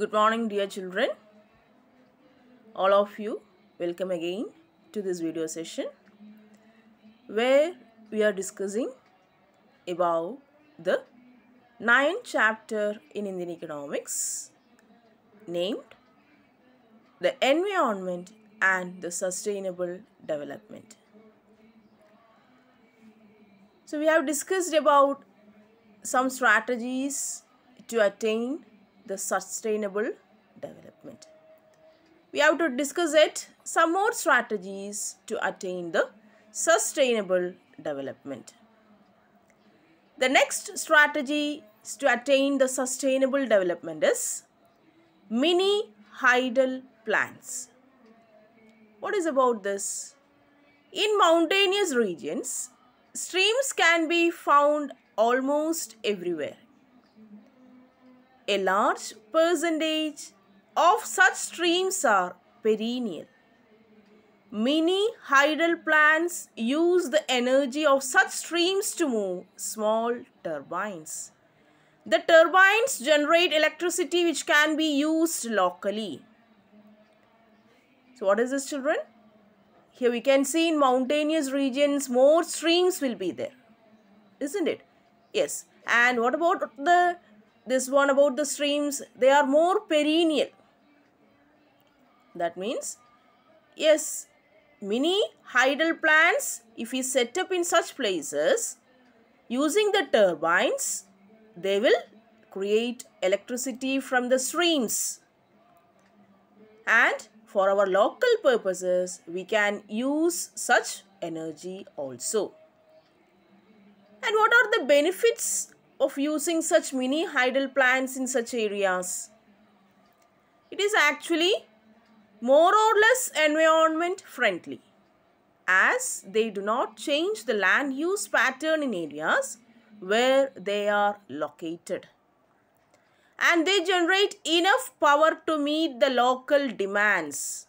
Good morning dear children. All of you welcome again to this video session where we are discussing about the ninth chapter in Indian economics named the environment and the sustainable development. So we have discussed about some strategies to attain the sustainable development. We have to discuss it some more strategies to attain the sustainable development. The next strategy is to attain the sustainable development is mini hydel plants. What is about this? In mountainous regions, streams can be found almost everywhere. A large percentage of such streams are perennial. Many hydel plants use the energy of such streams to move small turbines. The turbines generate electricity which can be used locally. So what is this children? Here we can see in mountainous regions more streams will be there. Isn't it? Yes. And what about the this one about the streams, they are more perennial. That means, yes, many hydel plants, if we set up in such places, using the turbines, they will create electricity from the streams. And for our local purposes, we can use such energy also. And what are the benefits of using such mini hydel plants in such areas? It is actually more or less environment friendly as they do not change the land use pattern in areas where they are located. And they generate enough power to meet the local demands.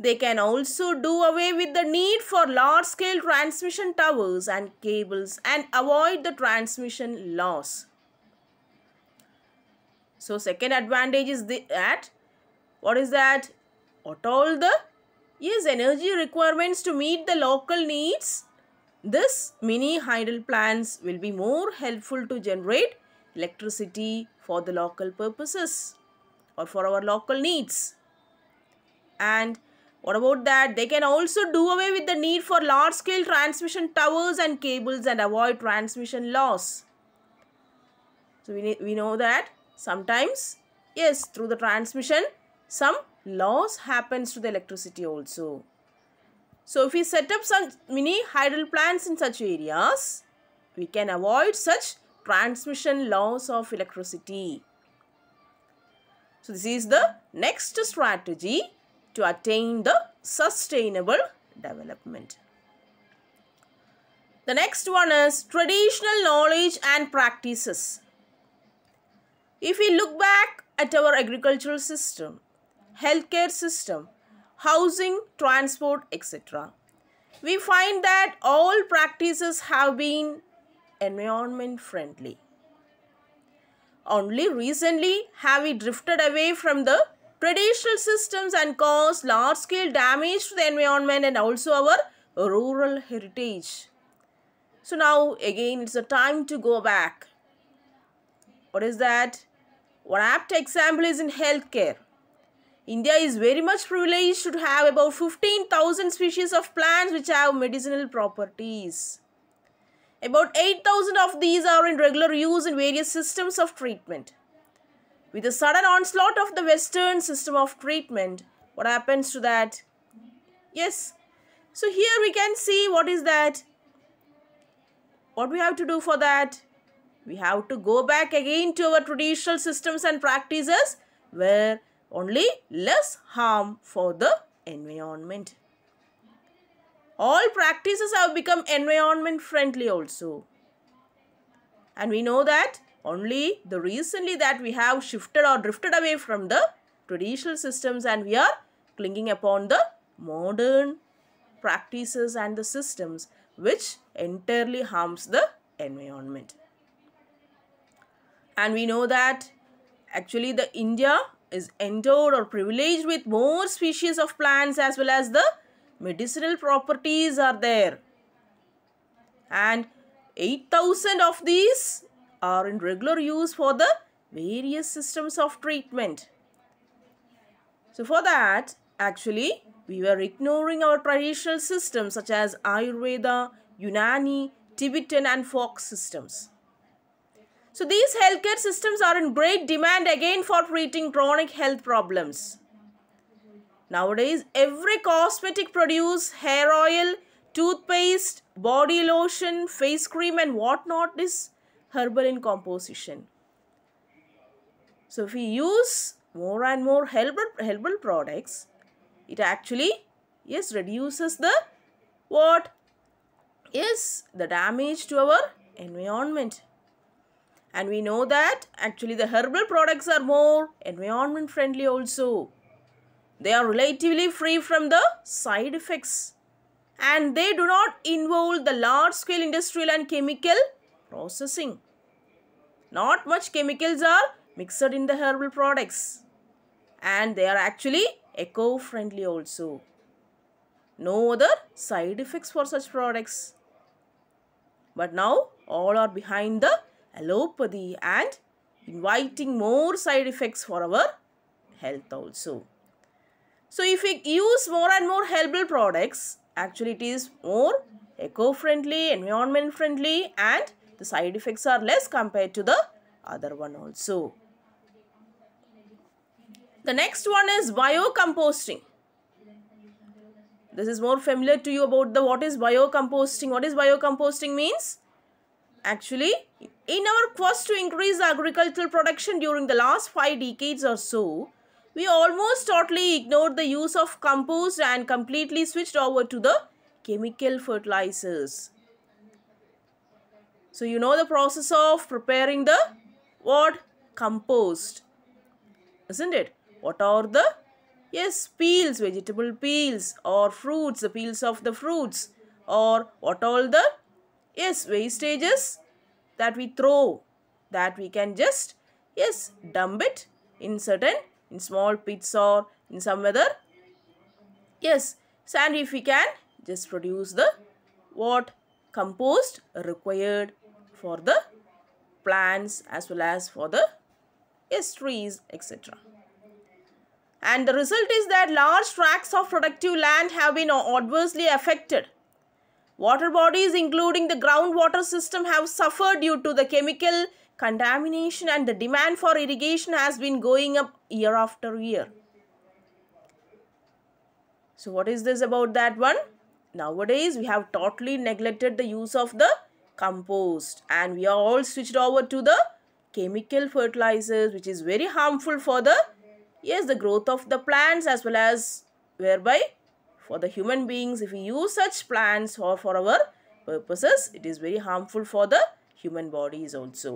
They can also do away with the need for large-scale transmission towers and cables and avoid the transmission loss. So second advantage is that, what is that? What all the? Yes, energy requirements to meet the local needs. This mini hydel plants will be more helpful to generate electricity for the local purposes or for our local needs. And what about that? They can also do away with the need for large-scale transmission towers and cables and avoid transmission loss. So we, we know that sometimes, yes, through the transmission, some loss happens to the electricity also. So if we set up some mini hydro plants in such areas, we can avoid such transmission loss of electricity. So this is the next strategy to attain the sustainable development. The next one is traditional knowledge and practices. If we look back at our agricultural system, healthcare system, housing, transport, etc., we find that all practices have been environment friendly. Only recently have we drifted away from the traditional systems and cause large-scale damage to the environment and also our rural heritage. So now again it's a time to go back. What is that? One apt example is in healthcare. India is very much privileged to have about 15,000 species of plants which have medicinal properties. About 8,000 of these are in regular use in various systems of treatment. With the sudden onslaught of the Western system of treatment, what happens to that? Yes. So here we can see what is that? What we have to do for that? We have to go back again to our traditional systems and practices where only less harm for the environment. All practices have become environment friendly also. And we know that only the recently that we have shifted or drifted away from the traditional systems and we are clinging upon the modern practices and the systems which entirely harms the environment. And we know that actually the India is endowed or privileged with more species of plants as well as the medicinal properties are there. And 8000 of these are in regular use for the various systems of treatment. So for that, actually, we were ignoring our traditional systems such as Ayurveda, Unani, Tibetan and folk systems. So these healthcare systems are in great demand again for treating chronic health problems. Nowadays, every cosmetic produce, hair oil, toothpaste, body lotion, face cream and whatnot is herbal in composition. So if we use more and more herbal, herbal products, it actually, yes, reduces the what? Yes, the damage to our environment. And we know that actually the herbal products are more environment friendly also. They are relatively free from the side effects. And they do not involve the large scale industrial and chemical processing. Not much chemicals are mixed in the herbal products and they are actually eco-friendly also. No other side effects for such products. But now all are behind the allopathy and inviting more side effects for our health also. So if we use more and more herbal products, actually it is more eco-friendly, environment-friendly and the side effects are less compared to the other one also. The next one is biocomposting. This is more familiar to you about the what is biocomposting. What is biocomposting means? Actually, in our quest to increase agricultural production during the last five decades or so, we almost totally ignored the use of compost and completely switched over to the chemical fertilizers. So you know the process of preparing the what? Compost. Isn't it? What are the? Yes, peels, vegetable peels or fruits, the peels of the fruits or what all the? Yes, wastages that we throw that we can just yes dump it in certain in small pits or in some other yes and if we can just produce the what compost required for the plants as well as for the yes, trees etc. And the result is that large tracts of productive land have been adversely affected. Water bodies including the groundwater system have suffered due to the chemical contamination and the demand for irrigation has been going up year after year. So what is this about that one? Nowadays we have totally neglected the use of the compost and we are all switched over to the chemical fertilizers which is very harmful for the yes the growth of the plants as well as whereby for the human beings if we use such plants or for our purposes it is very harmful for the human bodies also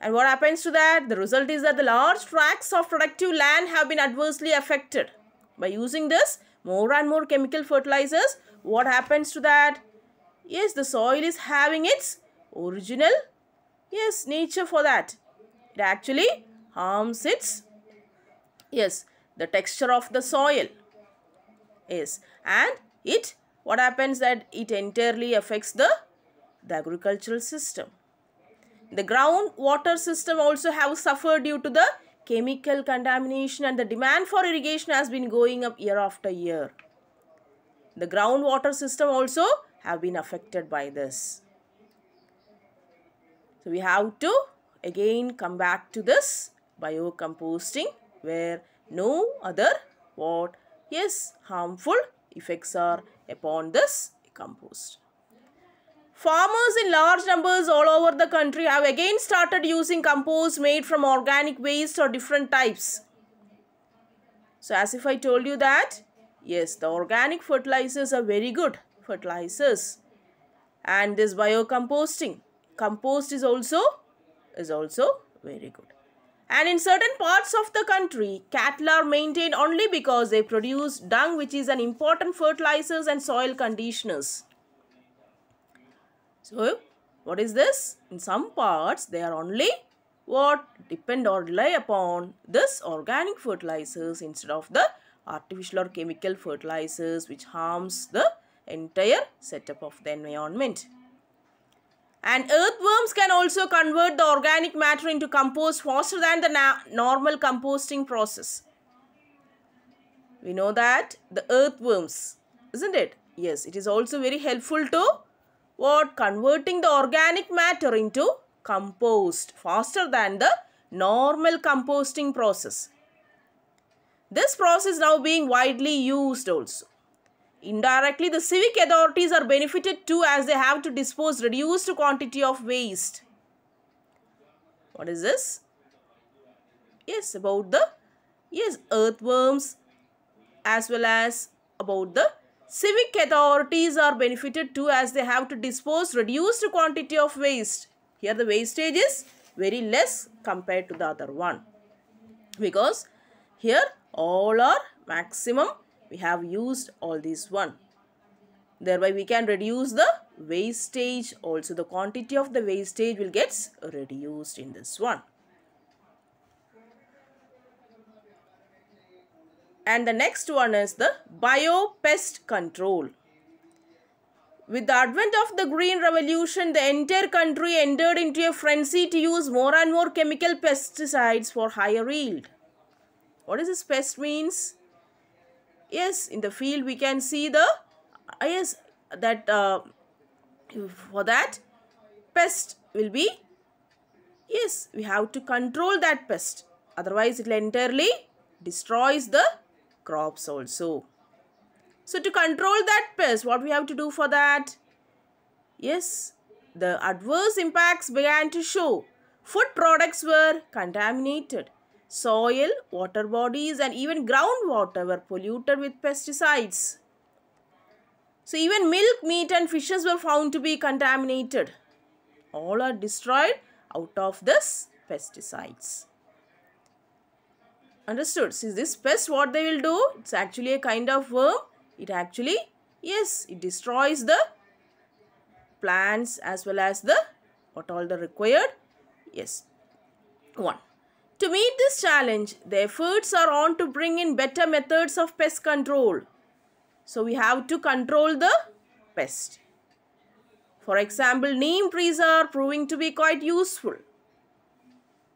and what happens to that the result is that the large tracts of productive land have been adversely affected by using this more and more chemical fertilizers what happens to that Yes, the soil is having its original, yes, nature for that. It actually harms its, yes, the texture of the soil. Yes, and it, what happens that it entirely affects the, the agricultural system. The groundwater system also have suffered due to the chemical contamination and the demand for irrigation has been going up year after year. The groundwater system also have been affected by this. So we have to again come back to this biocomposting where no other what yes harmful effects are upon this compost. Farmers in large numbers all over the country have again started using compost made from organic waste or different types. So as if I told you that, yes, the organic fertilizers are very good fertilizers and this biocomposting compost is also is also very good and in certain parts of the country cattle are maintained only because they produce dung which is an important fertilizers and soil conditioners so what is this in some parts they are only what depend or rely upon this organic fertilizers instead of the artificial or chemical fertilizers which harms the entire setup of the environment. And earthworms can also convert the organic matter into compost faster than the normal composting process. We know that the earthworms, isn't it? Yes, it is also very helpful to what? Converting the organic matter into compost faster than the normal composting process. This process now being widely used also. Indirectly, the civic authorities are benefited too as they have to dispose reduced quantity of waste. What is this? Yes, about the yes, earthworms as well as about the civic authorities are benefited too as they have to dispose reduced quantity of waste. Here the wastage is very less compared to the other one because here all are maximum we have used all these one. Thereby we can reduce the wastage. Also the quantity of the wastage will get reduced in this one. And the next one is the biopest control. With the advent of the Green Revolution, the entire country entered into a frenzy to use more and more chemical pesticides for higher yield. What does this pest means? yes in the field we can see the uh, yes that uh, for that pest will be yes we have to control that pest otherwise it entirely destroys the crops also so to control that pest what we have to do for that yes the adverse impacts began to show food products were contaminated soil, water bodies and even groundwater were polluted with pesticides. So even milk, meat and fishes were found to be contaminated. All are destroyed out of this pesticides. Understood? See this pest what they will do? It's actually a kind of worm. It actually, yes, it destroys the plants as well as the what all the required. Yes. One. To meet this challenge, the efforts are on to bring in better methods of pest control. So we have to control the pest. For example, neem trees are proving to be quite useful.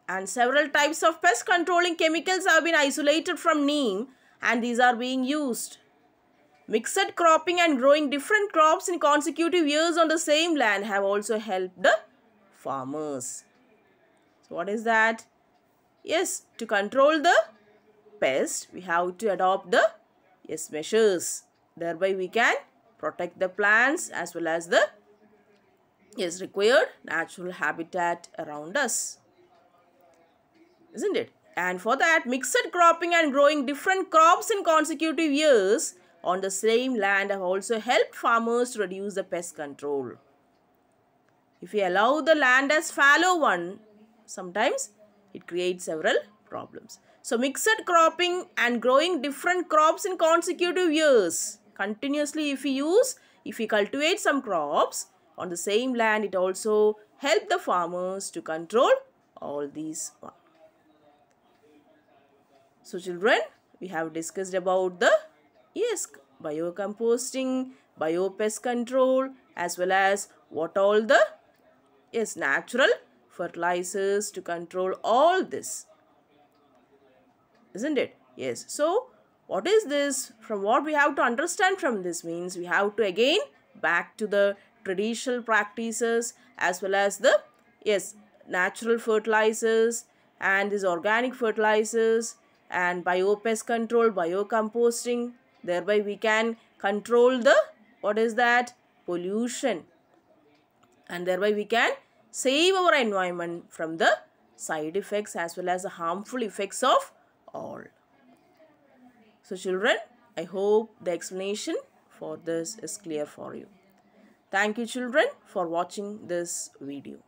And several types of pest controlling chemicals have been isolated from neem and these are being used. Mixed cropping and growing different crops in consecutive years on the same land have also helped the farmers. So what is that? Yes, to control the pest, we have to adopt the yes measures. Thereby, we can protect the plants as well as the yes required natural habitat around us. Isn't it? And for that, mixed cropping and growing different crops in consecutive years on the same land have also helped farmers to reduce the pest control. If we allow the land as fallow one, sometimes it creates several problems. So mixed cropping and growing different crops in consecutive years. Continuously if we use, if we cultivate some crops on the same land, it also help the farmers to control all these So children, we have discussed about the yes, biocomposting, biopest control as well as what all the yes, natural fertilizers to control all this. Isn't it? Yes. So, what is this? From what we have to understand from this means we have to again back to the traditional practices as well as the, yes, natural fertilizers and these organic fertilizers and biopest control, biocomposting. Thereby we can control the, what is that? Pollution. And thereby we can save our environment from the side effects as well as the harmful effects of all. So children, I hope the explanation for this is clear for you. Thank you children for watching this video.